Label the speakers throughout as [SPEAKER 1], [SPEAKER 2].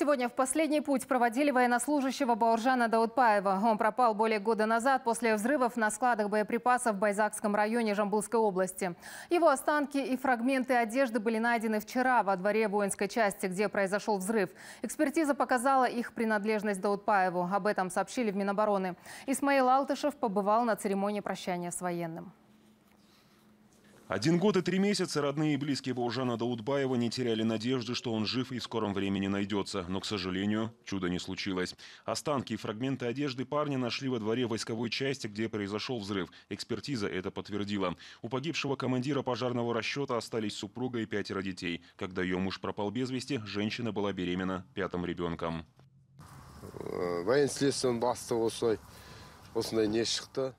[SPEAKER 1] Сегодня в последний путь проводили военнослужащего Бауржана Даутпаева. Он пропал более года назад после взрывов на складах боеприпасов в Байзакском районе Жамбулской области. Его останки и фрагменты одежды были найдены вчера во дворе воинской части, где произошел взрыв. Экспертиза показала их принадлежность Даутпаеву. Об этом сообщили в Минобороны. Исмаил Алтышев побывал на церемонии прощания с военным.
[SPEAKER 2] Один год и три месяца родные и близкие Баужана Даудбаева не теряли надежды, что он жив и в скором времени найдется. Но, к сожалению, чудо не случилось. Останки и фрагменты одежды парня нашли во дворе войсковой части, где произошел взрыв. Экспертиза это подтвердила. У погибшего командира пожарного расчета остались супруга и пятеро детей. Когда ее муж пропал без вести, женщина была беременна пятым ребенком.
[SPEAKER 1] Э, военследственный бастовый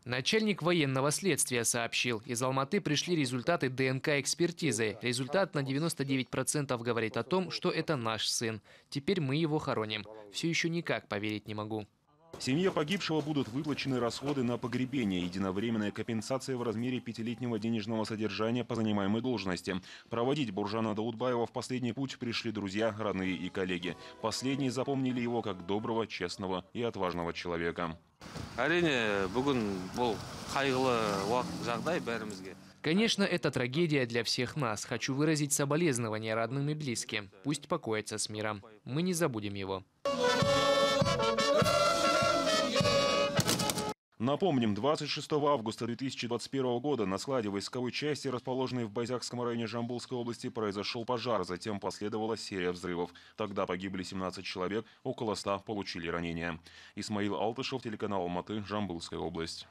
[SPEAKER 3] Начальник военного следствия сообщил, из Алматы пришли результаты ДНК-экспертизы. Результат на 99% говорит о том, что это наш сын. Теперь мы его хороним. Все еще никак поверить не могу. Семье погибшего будут
[SPEAKER 2] выплачены расходы на погребение, единовременная компенсация в размере пятилетнего денежного содержания по занимаемой должности. Проводить Буржана Даутбаева в последний путь пришли друзья, родные и коллеги. Последние запомнили его как доброго, честного и отважного человека әрине бүгін бұл қайғылы уақыт жағдай бәрімізге
[SPEAKER 3] Конечно, это трагедия для всех нас. Хочу выразить соболезнования родным и близким. Пусть покоится с миром. Мы не забудем его.
[SPEAKER 2] Напомним, 26 августа 2021 года на складе войсковой части, расположенной в Байзакском районе Жамбулской области, произошел пожар, затем последовала серия взрывов. Тогда погибли 17 человек, около 100 получили ранения. Исмаил Алтышев, телеканал Алматы, Жамбулская область.